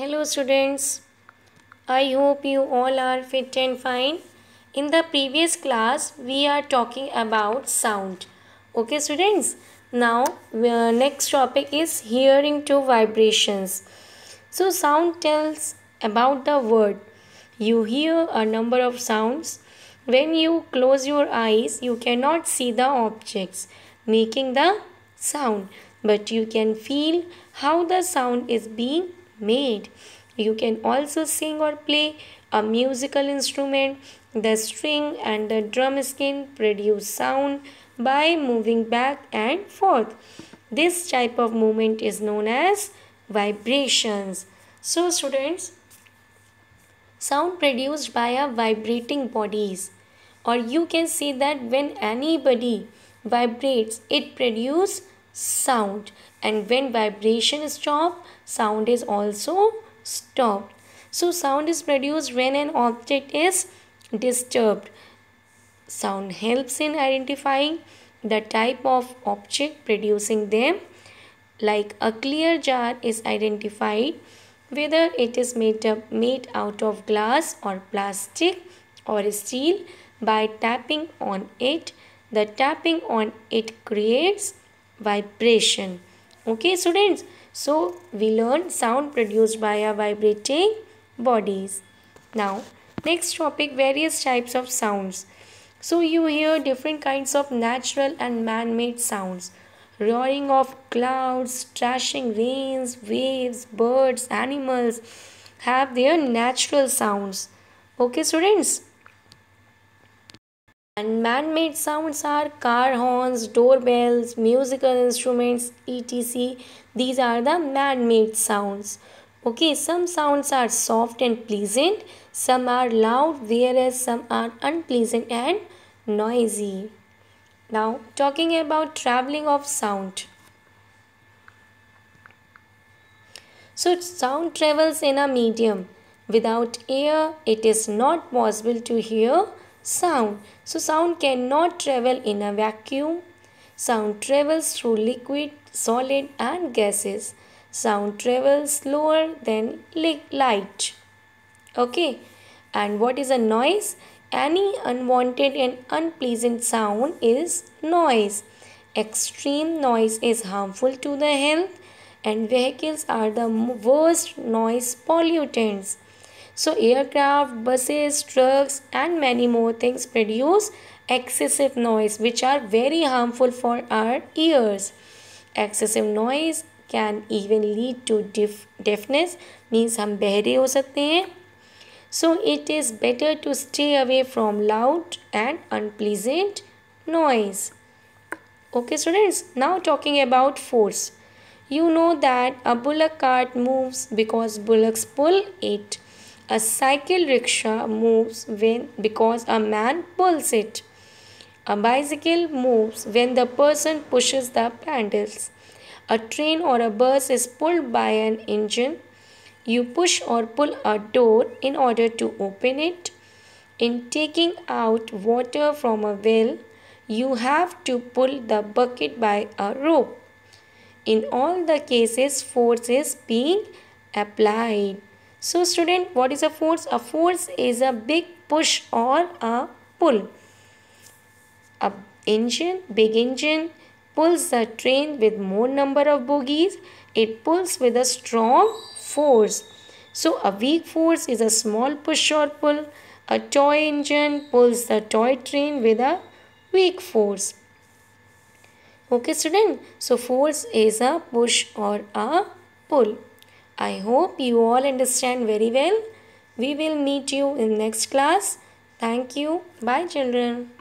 Hello students, I hope you all are fit and fine. In the previous class, we are talking about sound. Okay students, now uh, next topic is hearing to vibrations. So sound tells about the word. You hear a number of sounds. When you close your eyes, you cannot see the objects making the sound. But you can feel how the sound is being made. You can also sing or play a musical instrument. The string and the drum skin produce sound by moving back and forth. This type of movement is known as vibrations. So students, sound produced by a vibrating bodies or you can see that when anybody vibrates, it produces sound and when vibration stop sound is also stopped so sound is produced when an object is disturbed sound helps in identifying the type of object producing them like a clear jar is identified whether it is made up made out of glass or plastic or steel by tapping on it the tapping on it creates vibration okay students so we learn sound produced by our vibrating bodies now next topic various types of sounds so you hear different kinds of natural and man-made sounds roaring of clouds crashing rains waves birds animals have their natural sounds okay students and man made sounds are car horns, doorbells, musical instruments, etc. These are the man made sounds. Okay, some sounds are soft and pleasant, some are loud, whereas some are unpleasant and noisy. Now, talking about traveling of sound. So, sound travels in a medium. Without air, it is not possible to hear sound. So sound cannot travel in a vacuum. Sound travels through liquid, solid and gases. Sound travels slower than light. Okay. And what is a noise? Any unwanted and unpleasant sound is noise. Extreme noise is harmful to the health and vehicles are the worst noise pollutants. So aircraft, buses, trucks and many more things produce excessive noise which are very harmful for our ears. Excessive noise can even lead to deaf, deafness means हम बहरे हो सकते हैं so it is better to stay away from loud and unpleasant noise. Okay students, now talking about force. You know that a bullock cart moves because bullocks pull it. A cycle rickshaw moves when because a man pulls it. A bicycle moves when the person pushes the pedals. A train or a bus is pulled by an engine. You push or pull a door in order to open it. In taking out water from a well, you have to pull the bucket by a rope. In all the cases, force is being applied. So student, what is a force? A force is a big push or a pull. A engine, big engine pulls the train with more number of bogies. It pulls with a strong force. So a weak force is a small push or pull. A toy engine pulls the toy train with a weak force. Okay student, so force is a push or a pull. I hope you all understand very well. We will meet you in next class. Thank you. Bye children.